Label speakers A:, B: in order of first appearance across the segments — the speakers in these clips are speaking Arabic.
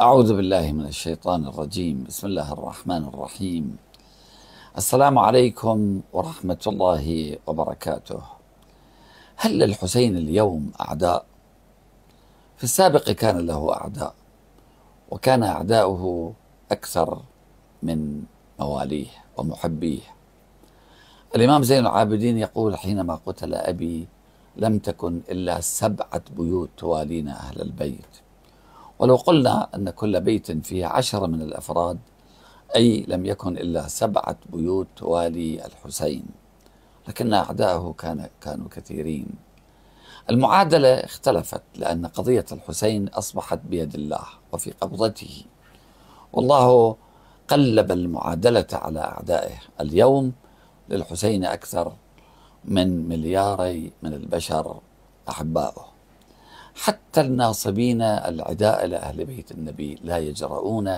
A: أعوذ بالله من الشيطان الرجيم بسم الله الرحمن الرحيم السلام عليكم ورحمة الله وبركاته هل للحسين اليوم أعداء؟ في السابق كان له أعداء وكان أعداؤه أكثر من مواليه ومحبيه الإمام زين العابدين يقول حينما قتل أبي لم تكن إلا سبعة بيوت توالينا أهل البيت ولو قلنا أن كل بيت فيه عشرة من الأفراد أي لم يكن إلا سبعة بيوت والي الحسين لكن أعداءه كان كانوا كثيرين المعادلة اختلفت لأن قضية الحسين أصبحت بيد الله وفي قبضته والله قلب المعادلة على أعدائه اليوم للحسين أكثر من ملياري من البشر أحباؤه حتى الناصبين العداء لأهل بيت النبي لا يجرؤون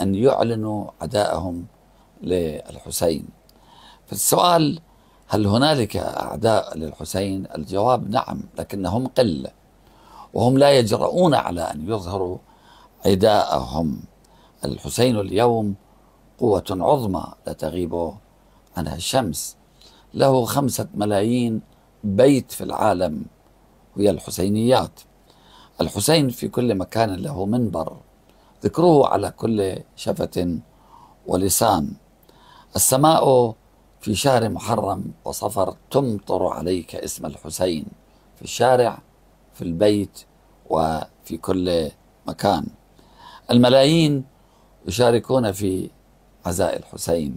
A: أن يعلنوا عداءهم للحسين فالسؤال هل هنالك أعداء للحسين الجواب نعم لكنهم قلة وهم لا يجرؤون على أن يظهروا عداءهم الحسين اليوم قوة عظمى لا تغيب عنها الشمس له خمسة ملايين بيت في العالم ويا الحسينيات الحسين في كل مكان له منبر ذكره على كل شفة ولسان السماء في شهر محرم وصفر تمطر عليك اسم الحسين في الشارع في البيت وفي كل مكان الملايين يشاركون في عزاء الحسين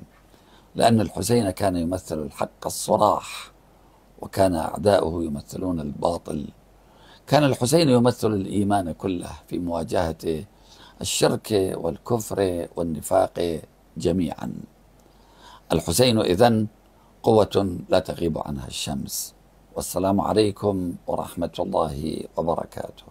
A: لأن الحسين كان يمثل الحق الصراح وكان أعداؤه يمثلون الباطل كان الحسين يمثل الإيمان كله في مواجهة الشرك والكفر والنفاق جميعا الحسين إذن قوة لا تغيب عنها الشمس والسلام عليكم ورحمة الله وبركاته